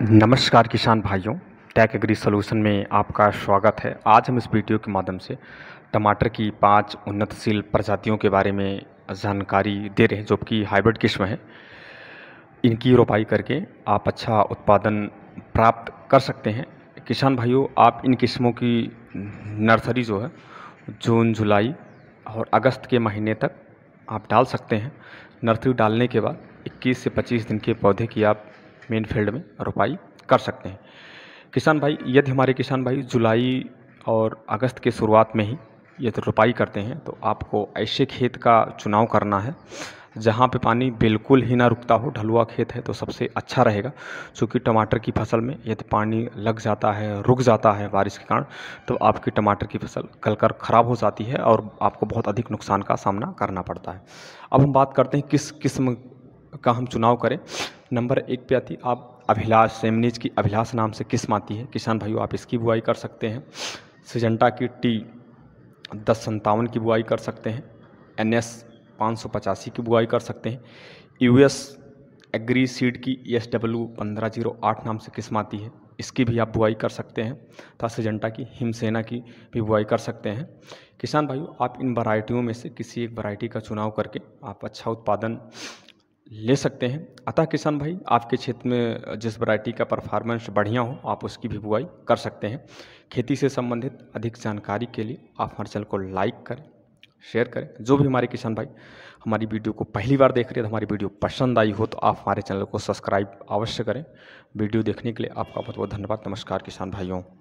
नमस्कार किसान भाइयों टैक एग्री सोल्यूशन में आपका स्वागत है आज हम इस वीडियो के माध्यम से टमाटर की पांच उन्नतशील प्रजातियों के बारे में जानकारी दे रहे हैं जो कि हाइब्रिड किस्म है इनकी रोपाई करके आप अच्छा उत्पादन प्राप्त कर सकते हैं किसान भाइयों आप इन किस्मों की नर्सरी जो है जून जुलाई और अगस्त के महीने तक आप डाल सकते हैं नर्सरी डालने के बाद 21 से 25 दिन के पौधे की आप मेन फील्ड में रोपाई कर सकते हैं किसान भाई यदि हमारे किसान भाई जुलाई और अगस्त के शुरुआत में ही यदि रोपाई करते हैं तो आपको ऐसे खेत का चुनाव करना है जहाँ पे पानी बिल्कुल ही ना रुकता हो ढलुआ खेत है तो सबसे अच्छा रहेगा क्योंकि टमाटर की फसल में यदि पानी लग जाता है रुक जाता है बारिश के कारण तो आपकी टमाटर की फसल कल कर ख़राब हो जाती है और आपको बहुत अधिक नुकसान का सामना करना पड़ता है अब हम बात करते हैं किस किस्म का हम चुनाव करें नंबर एक पे आती आप अभिलाष सेमनीज की अभिलाष नाम से किस्म आती है किसान भाइयों आप इसकी बुआई कर सकते हैं सिजंटा की टी दस संतावन की बुआई कर सकते हैं एन एस पाँच सौ पचासी की बुआई कर सकते हैं यू एस एग्री सीड की एस डब्ल्यू पंद्रह जीरो आठ नाम से किस्म आती है इसकी भी आप बुआई कर सकते हैं तथा सिजेंटा की हिमसेना की भी बुआई कर सकते हैं किसान भाइयों आप इन वराइटियों में से किसी एक वरायटी का चुनाव करके आप अच्छा उत्पादन ले सकते हैं अतः किसान भाई आपके क्षेत्र में जिस वैरायटी का परफॉर्मेंस बढ़िया हो आप उसकी भी बुआई कर सकते हैं खेती से संबंधित अधिक जानकारी के लिए आप हमारे चैनल को लाइक करें शेयर करें जो भी हमारे किसान भाई हमारी वीडियो को पहली बार देख रहे हैं तो हमारी वीडियो पसंद आई हो तो आप हमारे चैनल को सब्सक्राइब अवश्य करें वीडियो देखने के लिए आपका बहुत बहुत धन्यवाद नमस्कार किसान भाइयों